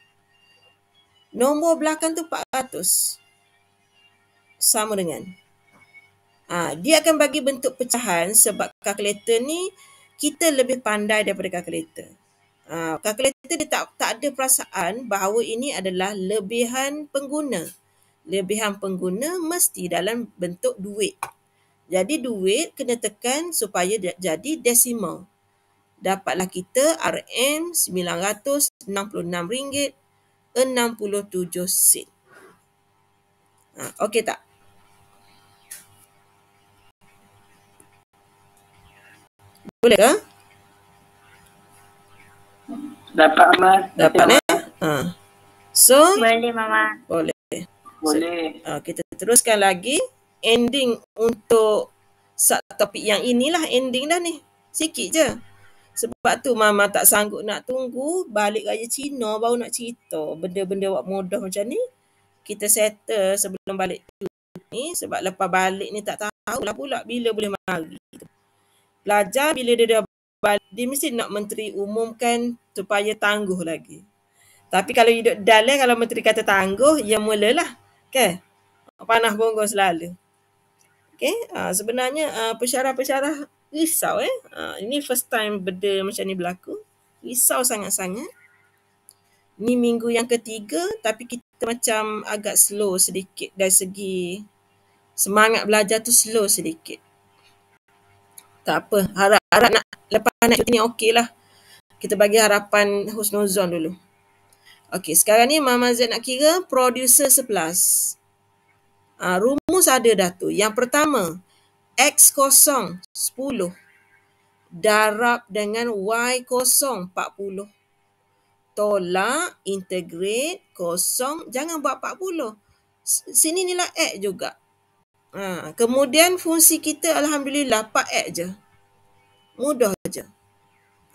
nombor belakang tu 400 sama dengan ha, dia akan bagi bentuk pecahan sebab kalkulator ni kita lebih pandai daripada kalkulator ha, kalkulator dia tak, tak ada perasaan bahawa ini adalah lebihan pengguna lebihan pengguna mesti dalam bentuk duit jadi duit kena tekan supaya jadi desimal. Dapatlah kita RM966.67 sen. Ha, Okey tak? Boleh ke? Dapat Mama. Dapat, Dapat eh? Mama. Ha. So? Boleh Mama. Boleh. Boleh. So, ha, kita teruskan lagi ending untuk topik yang inilah ending dah ni. Sikit je. Sebab tu mama tak sanggup nak tunggu balik raya Cina baru nak cerita benda-benda buat mudah macam ni. Kita settle sebelum balik ni sebab lepas balik ni tak tahu lah pula bila boleh mari. Pelajar bila dia dah balik dia mesti nak menteri umumkan supaya tangguh lagi. Tapi kalau hidup dalam kalau menteri kata tangguh ya mulalah. Okay? Panah bonggol selalu. Okay, uh, ah, sebenarnya uh, ah, pesarah-pesarah risau eh. Uh, ini first time benda macam ni berlaku. Risau sangat-sangat. Ni minggu yang ketiga tapi kita macam agak slow sedikit dari segi semangat belajar tu slow sedikit. Tak apa, harap-harap nak lepas nak cuti ni okey lah. Kita bagi harapan Husnuzon dulu. Okey, sekarang ni Mama Z nak kira producer 11. Ha, rumus ada dah tu. Yang pertama, X kosong 10 darab dengan Y kosong 40. Tolak, integrate, kosong. Jangan buat 40. Sini nilai X juga. Ha, kemudian fungsi kita Alhamdulillah 4X je. Mudah je.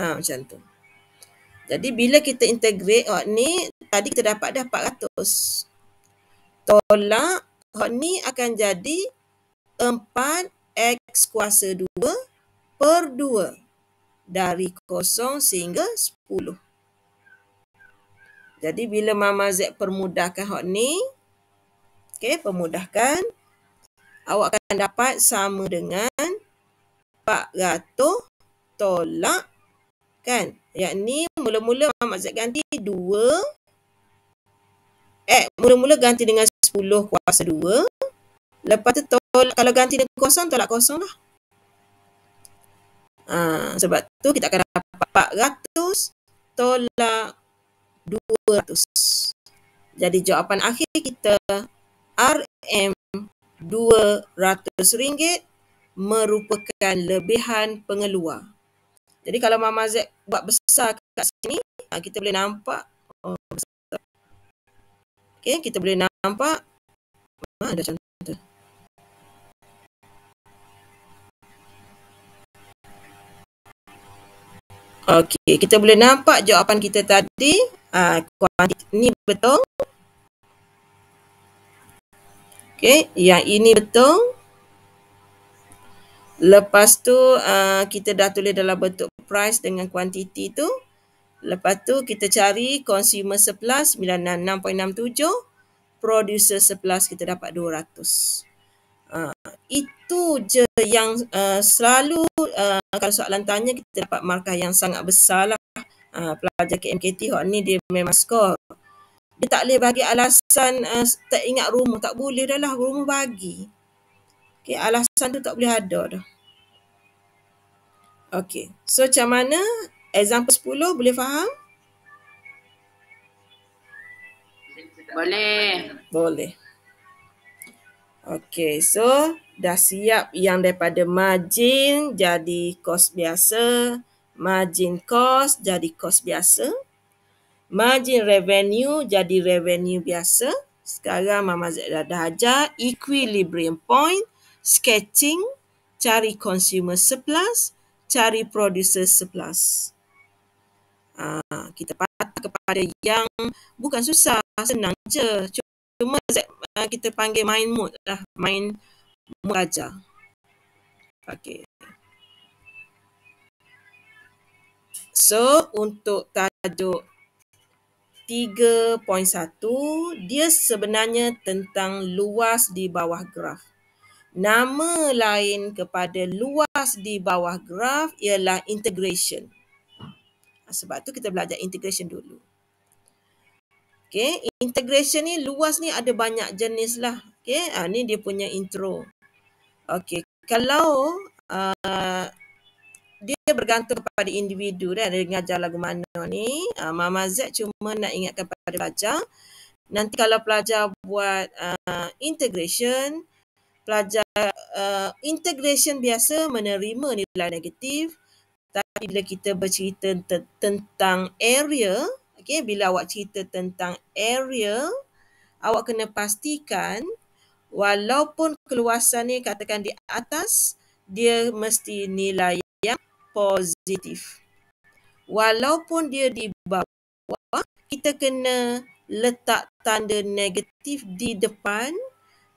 Ha, macam tu. Jadi bila kita integrate oh, ni, tadi kita dapat dah 400. Tolak, Hot ni akan jadi 4x kuasa 2 per 2 dari kosong sehingga 10. Jadi bila Mama Z permudahkan hot ni, okay, permudahkan, awak akan dapat sama dengan 400 tolak kan. Yang ni mula-mula Mama Z ganti 2 Eh, mula-mula ganti dengan 10 kuasa 2. Lepas tu tolak, kalau ganti dengan kosong, tolak kosong lah. Ha, sebab tu kita akan dapat 400 tolak 200. Jadi jawapan akhir kita RM200 merupakan lebihan pengeluar. Jadi kalau Mama Z buat besar kat sini, ah, kita boleh nampak. Oh, besar. Okay, kita boleh nampak nampak mana ada contoh Okey, kita boleh nampak jawapan kita tadi ah, kuantiti ni betul Okey, yang ini betul Lepas tu uh, kita dah tulis dalam bentuk price dengan kuantiti tu Lepas tu kita cari consumer surplus 96.67 producer surplus kita dapat 200. Uh, ah, itu je yang uh, selalu uh, kalau soalan tanya kita dapat markah yang sangat besar lah uh, pelajar KMKT hok ni dia memang skor dia tak boleh bagi alasan uh, tak ingat rumah tak boleh dah lah rumah bagi okay, alasan tu tak boleh ada dah Okay, so macam mana? Example 10, boleh faham? Boleh. Boleh. Okey, so dah siap yang daripada margin jadi kos biasa, margin kos jadi kos biasa. Margin revenue jadi revenue biasa. Sekarang Mama Z dah, dah ajar equilibrium point, sketching, cari consumer surplus, cari producer surplus. Ah, kita kepada yang bukan susah, senang je. Cuma uh, kita panggil mind mood lah, main mood aja. Okay. So, untuk tajuk 3.1, dia sebenarnya tentang luas di bawah graf. Nama lain kepada luas di bawah graf ialah integration. Sebab tu kita belajar integration dulu. Okay, integration ni luas ni ada banyak jenis lah. Okay, ha, ni dia punya intro. Okay, kalau uh, dia bergantung kepada individu dan dia mengajar lagu mana ni, uh, Mama Z cuma nak ingatkan kepada pelajar, nanti kalau pelajar buat uh, integration, pelajar uh, integration biasa menerima nilai negatif, tapi bila kita bercerita t- tentang area, okay, bila awak cerita tentang area, awak kena pastikan walaupun keluasan ni katakan di atas, dia mesti nilai yang positif. Walaupun dia di bawah, kita kena letak tanda negatif di depan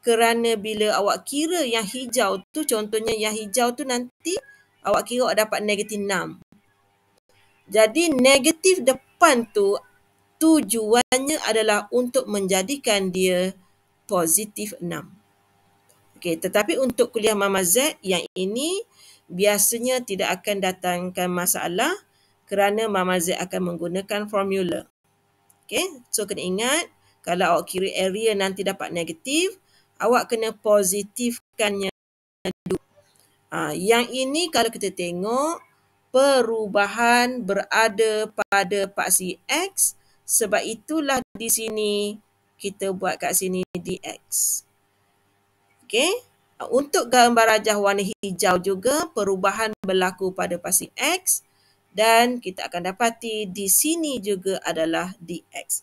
kerana bila awak kira yang hijau tu contohnya yang hijau tu nanti awak kira awak dapat negatif 6. Jadi negatif depan tu tujuannya adalah untuk menjadikan dia positif 6. Okey, tetapi untuk kuliah Mama Z yang ini biasanya tidak akan datangkan masalah kerana Mama Z akan menggunakan formula. Okey, so kena ingat kalau awak kira area nanti dapat negatif, awak kena positifkannya Ha, yang ini kalau kita tengok perubahan berada pada paksi X sebab itulah di sini kita buat kat sini DX. Okey. Untuk gambar rajah warna hijau juga perubahan berlaku pada paksi X dan kita akan dapati di sini juga adalah DX.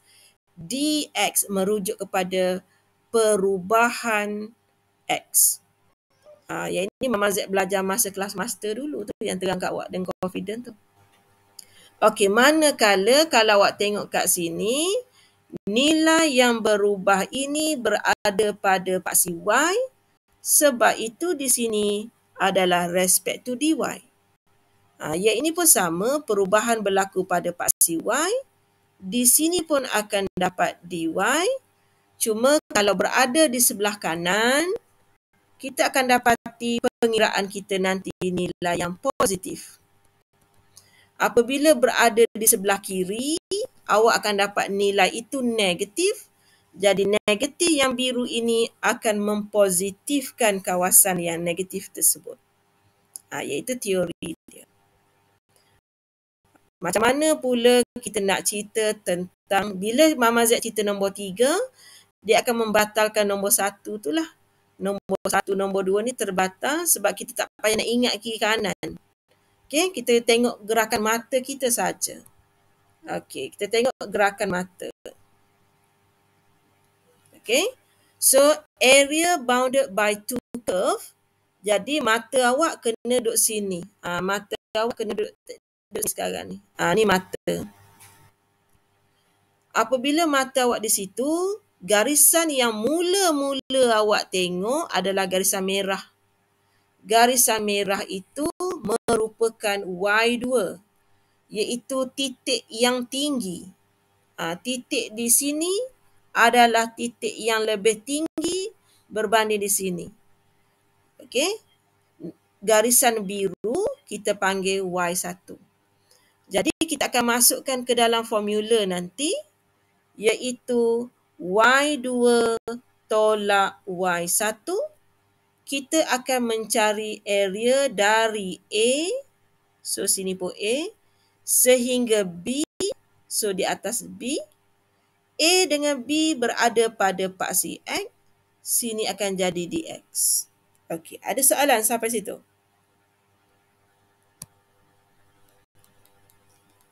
DX merujuk kepada perubahan X. Uh, yang ini Mama Z belajar masa kelas master dulu tu yang terang kat awak dengan confident tu. Okey, manakala kalau awak tengok kat sini, nilai yang berubah ini berada pada paksi Y sebab itu di sini adalah respect to dy. Ha, ah, yang ini pun sama, perubahan berlaku pada paksi y. Di sini pun akan dapat dy. Cuma kalau berada di sebelah kanan, kita akan dapati pengiraan kita nanti nilai yang positif. Apabila berada di sebelah kiri, awak akan dapat nilai itu negatif. Jadi negatif yang biru ini akan mempositifkan kawasan yang negatif tersebut. Ha, iaitu teori dia. Macam mana pula kita nak cerita tentang bila Mama Z cerita nombor tiga, dia akan membatalkan nombor satu itulah nombor satu, nombor dua ni terbatas sebab kita tak payah nak ingat kiri kanan. Okay, kita tengok gerakan mata kita saja. Okay, kita tengok gerakan mata. Okay, so area bounded by two curve. Jadi mata awak kena duduk sini. Ha, mata awak kena duduk, duduk sekarang ni. Ha, ni mata. Apabila mata awak di situ, garisan yang mula-mula awak tengok adalah garisan merah. Garisan merah itu merupakan Y2 iaitu titik yang tinggi. Ha, titik di sini adalah titik yang lebih tinggi berbanding di sini. Okey. Garisan biru kita panggil Y1. Jadi kita akan masukkan ke dalam formula nanti iaitu Y2 tolak Y1, kita akan mencari area dari A, so sini pun A, sehingga B, so di atas B. A dengan B berada pada paksi X, sini akan jadi DX. Okey, ada soalan sampai situ?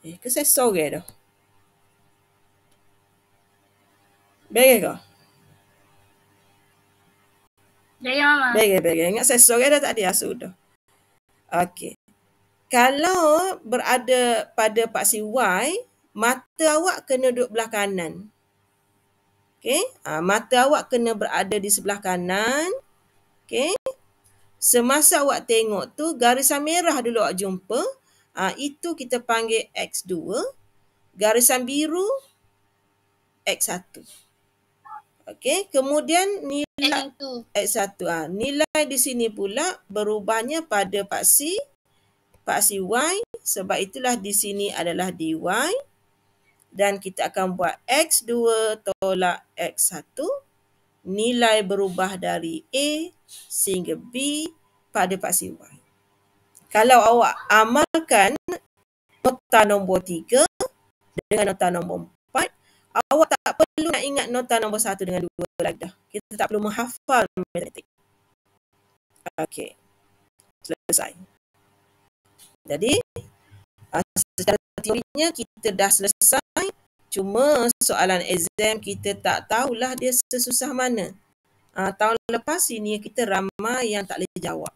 Eh, kesesor ke dah? Bege kau? Bege mama. Bege, bege. Ingat saya sore dah tadi ya, sudah. Okey. Kalau berada pada paksi Y, mata awak kena duduk belah kanan. Okey. Ha, mata awak kena berada di sebelah kanan. Okey. Semasa awak tengok tu, garisan merah dulu awak jumpa. Ha, itu kita panggil X2. Garisan biru, X1. Okey. Okey, kemudian nilai X1. X1 ha. Nilai di sini pula berubahnya pada paksi paksi Y. Sebab itulah di sini adalah dy. Dan kita akan buat X2 tolak X1. Nilai berubah dari A sehingga B pada paksi Y. Kalau awak amalkan nota nombor 3 dengan nota nombor 4 awak tak perlu nak ingat nota nombor satu dengan dua lagi dah. Kita tak perlu menghafal matematik. Okey. Selesai. Jadi, ah, secara teorinya kita dah selesai. Cuma soalan exam kita tak tahulah dia sesusah mana. Uh, tahun lepas ini kita ramai yang tak boleh jawab.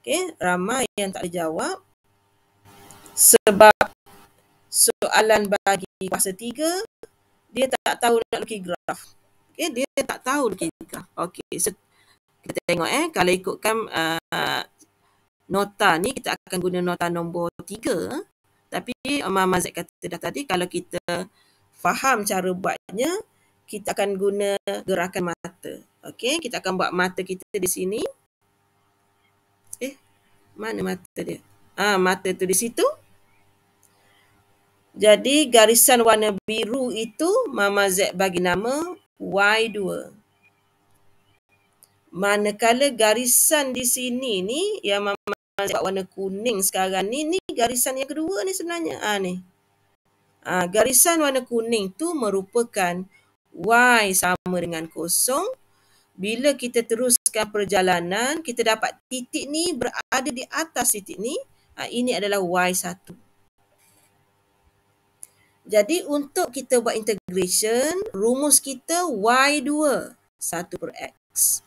Okey, ramai yang tak boleh jawab. Sebab soalan bagi kuasa tiga dia tak tahu nak lukis graf. Okay, eh, dia tak tahu lukis graf. Okay, so kita tengok eh. Kalau ikutkan uh, nota ni, kita akan guna nota nombor tiga. Tapi Mama Z kata dah tadi, kalau kita faham cara buatnya, kita akan guna gerakan mata. Okay, kita akan buat mata kita di sini. Eh, mana mata dia? Ah, mata tu di situ. Jadi garisan warna biru itu Mama Z bagi nama Y2. Manakala garisan di sini ni yang Mama Z buat warna kuning sekarang ni, ni garisan yang kedua ni sebenarnya. Ha, ni. Ha, garisan warna kuning tu merupakan Y sama dengan kosong. Bila kita teruskan perjalanan, kita dapat titik ni berada di atas titik ni. Ha, ini adalah Y1. Jadi untuk kita buat integration, rumus kita Y2 1 per X.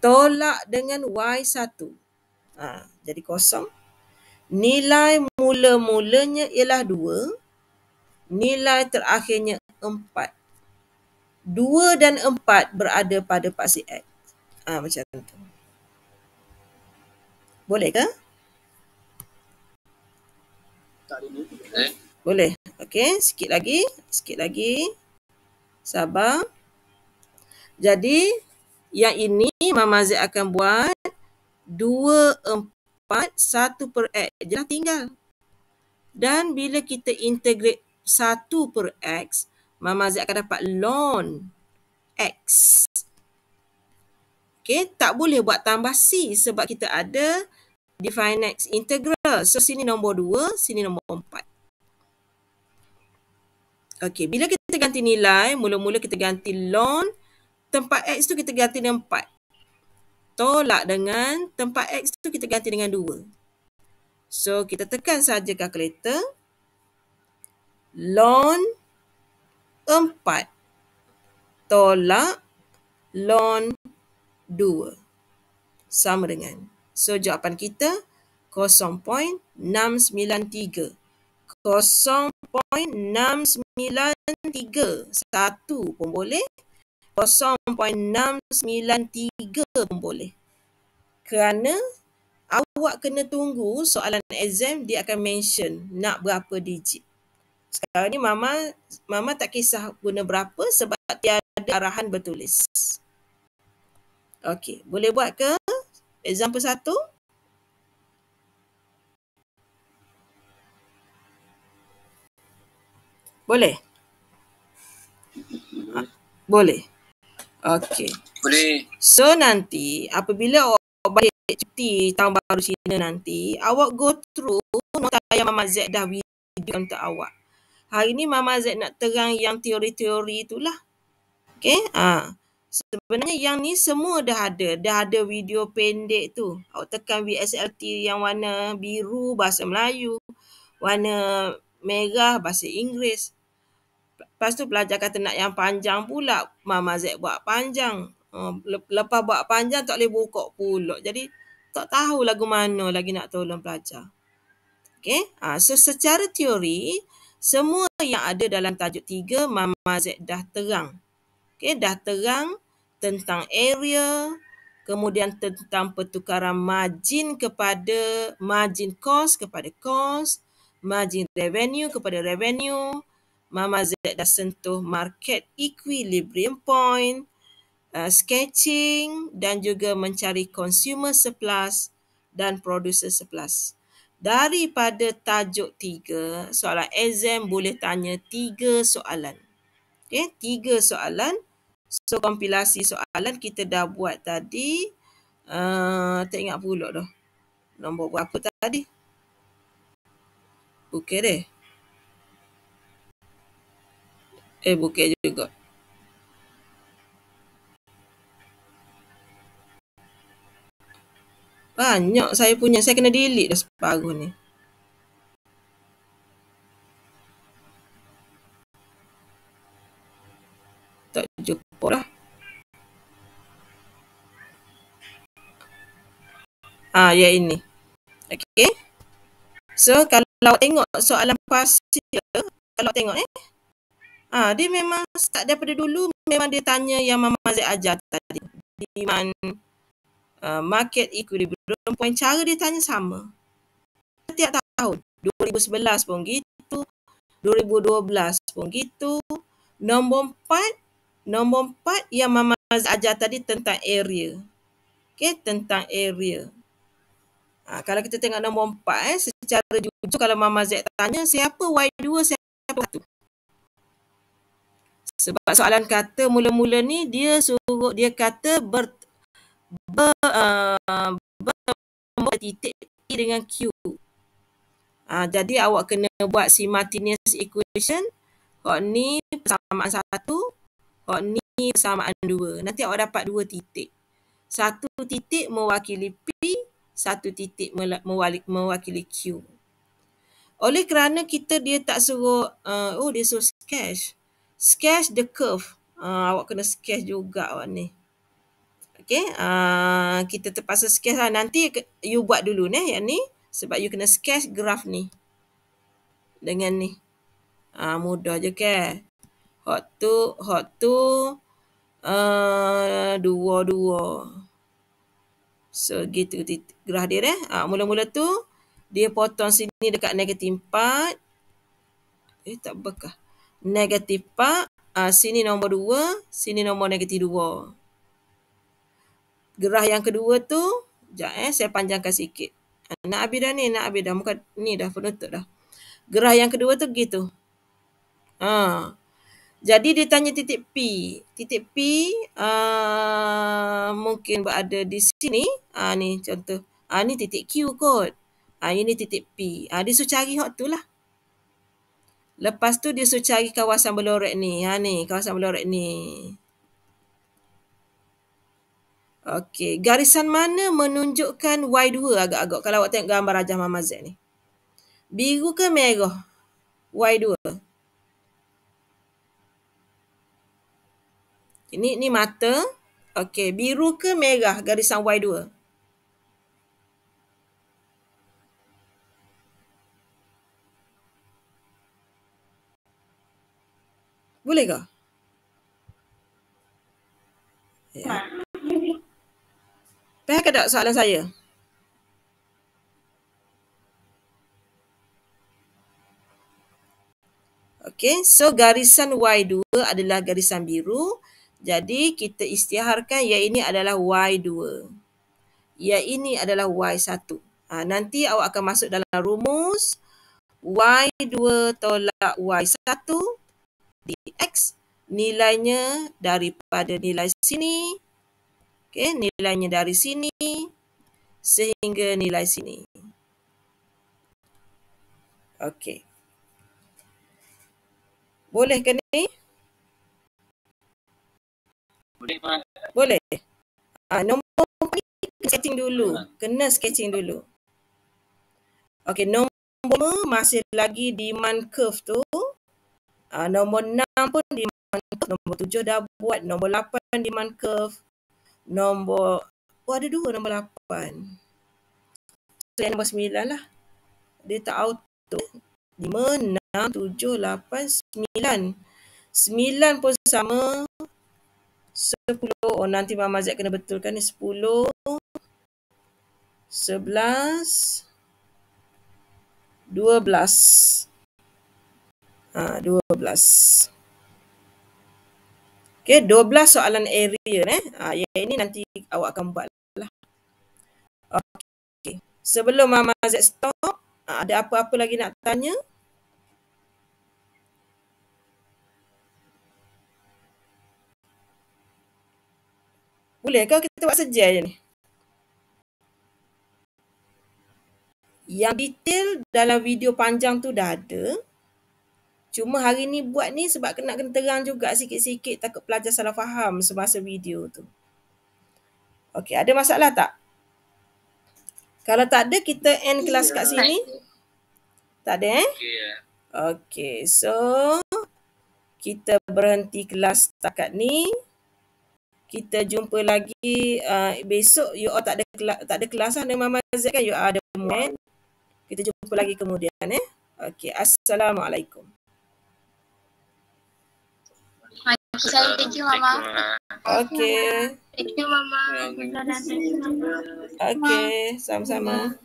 Tolak dengan Y1. Ha, jadi kosong. Nilai mula-mulanya ialah 2. Nilai terakhirnya 4. 2 dan 4 berada pada paksi X. Ha, macam tu. bolehkah Boleh. Okey, sikit lagi, sikit lagi. Sabar. Jadi, yang ini Mama Z akan buat 2, 4, 1 per X. Jelah tinggal. Dan bila kita integrate 1 per X, Mama Z akan dapat ln X. Okey, tak boleh buat tambah C sebab kita ada define X integral. So, sini nombor 2, sini nombor 4. Okay, bila kita ganti nilai, mula-mula kita ganti loan, tempat X tu kita ganti dengan 4. Tolak dengan tempat X tu kita ganti dengan 2. So, kita tekan saja kalkulator, Loan 4. Tolak loan 2. Sama dengan. So, jawapan kita 0.693. 0.6931 pun boleh. 0.693 pun boleh. Kerana awak kena tunggu soalan exam dia akan mention nak berapa digit. Sekarang ni mama mama tak kisah guna berapa sebab tiada arahan bertulis. Okey, boleh buat ke? exam 1. Boleh? Ha, boleh. Okey. Boleh. So nanti apabila awak balik cuti tahun baru Cina nanti, awak go through nota yang Mama Z dah video untuk awak. Hari ni Mama Z nak terang yang teori-teori itulah. okay? Ha. Sebenarnya yang ni semua dah ada. Dah ada video pendek tu. Awak tekan VSLT yang warna biru bahasa Melayu. Warna merah bahasa Inggeris. Lepas tu pelajar kata nak yang panjang pula. Mama Z buat panjang. Oh, lepas buat panjang tak boleh buka pulak. Jadi tak tahu lagu mana lagi nak tolong pelajar. Okay. Ha, so secara teori, semua yang ada dalam tajuk tiga Mama Z dah terang. Okay. Dah terang tentang area, kemudian tentang pertukaran margin kepada margin cost kepada cost, margin revenue kepada revenue, Mama Z dah sentuh market equilibrium point, uh, sketching dan juga mencari consumer surplus dan producer surplus. Daripada tajuk tiga, soalan exam boleh tanya tiga soalan. Okay, tiga soalan. So, kompilasi soalan kita dah buat tadi. Uh, tak ingat pula dah. Nombor berapa tadi? Okey deh. Eh book juga. Banyak saya punya. Saya kena delete dah separuh ni. Tak jumpa lah. Ah, ya ini. Okay. So, kalau tengok soalan pasir, kalau tengok eh. Ah ha, dia memang start daripada dulu memang dia tanya yang Mama Z ajar tadi. Demand uh, ah, market equilibrium point cara dia tanya sama. Setiap tahun 2011 pun gitu, 2012 pun gitu. Nombor empat, nombor empat yang Mama Z ajar tadi tentang area. Okay, tentang area. Ha, kalau kita tengok nombor empat eh, secara jujur kalau Mama Z tanya siapa Y2, siapa satu. Sebab soalan kata mula-mula ni dia suruh dia kata ber ber, uh, ber, titik P dengan Q. Ha, jadi awak kena buat simultaneous equation. Kau ni persamaan satu. kau ni persamaan dua. Nanti awak dapat dua titik. Satu titik mewakili P. Satu titik mewakili Q. Oleh kerana kita dia tak suruh, uh, oh dia suruh sketch sketch the curve. Uh, awak kena sketch juga awak ni. Okay. Uh, kita terpaksa sketch lah. Nanti you buat dulu ni yang ni. Sebab you kena sketch graph ni. Dengan ni. Uh, mudah je ke. Hot tu, hot tu. Uh, dua, dua. So, gitu graph dia eh. Uh, mula-mula tu, dia potong sini dekat negatif 4. Eh, tak berkah negatif 4, uh, ah, sini nombor 2, sini nombor negatif 2. Gerah yang kedua tu, sekejap eh, saya panjangkan sikit. Ah, nak habis dah ni, nak habis dah. Muka, ni dah penutup dah. Gerah yang kedua tu begitu. Ha. Jadi dia tanya titik P. Titik P uh, mungkin berada di sini. Ha, ni contoh. Ha, ni titik Q kot. Ha, ini titik P. Ha, dia suruh cari hot tu lah. Lepas tu dia suruh cari kawasan belorek ni. Ha ni, kawasan belorek ni. Okey, garisan mana menunjukkan Y2 agak-agak kalau awak tengok gambar Rajah Mama Z ni? Biru ke merah? Y2. Ini ni mata. Okey, biru ke merah garisan Y2? bolehkah? Ya. Pihak kan. tak soalan saya? Okay, so garisan Y2 adalah garisan biru. Jadi kita istiharkan yang ini adalah Y2. ya ini adalah Y1. Ha, nanti awak akan masuk dalam rumus Y2 tolak Y1 X nilainya daripada nilai sini. Okey, nilainya dari sini sehingga nilai sini. Okey. Boleh ke ni? Boleh, Pak. Boleh. Ah, nombor ni sketching dulu. Kena sketching dulu. Okey, nombor masih lagi di man curve tu uh, nombor 6 pun di curve, nombor 7 dah buat, nombor 8 demand curve, nombor, oh ada dua nombor 8. So, yang nombor 9 lah. Dia tak auto. 5, 6, 7, 8, 9. 9 pun sama. 10, oh nanti Mama Z kena betulkan ni 10. 11, 12, 13, 14, okay ah, Okey, 12 soalan area eh. Ha, yang ini nanti awak akan Okay. Okey. Sebelum Mama Z stop, ah, ada apa-apa lagi nak tanya? Boleh ke kita buat saja je ni? Yang detail dalam video panjang tu dah ada. Cuma hari ni buat ni sebab nak kena terang juga sikit-sikit takut pelajar salah faham semasa video tu. Okey, ada masalah tak? Kalau tak ada, kita end kelas kat ya. sini. Tak ada eh? Okey, ya. so kita berhenti kelas takat ni. Kita jumpa lagi uh, besok. You all tak ada, kela- tak ada kelas lah dengan Mama Z kan? You all ada moment. Kita jumpa lagi kemudian eh. Okey, Assalamualaikum. Okay, sorry. Thank you, Mama. Okay. Thank you, Mama. Okay, sama-sama.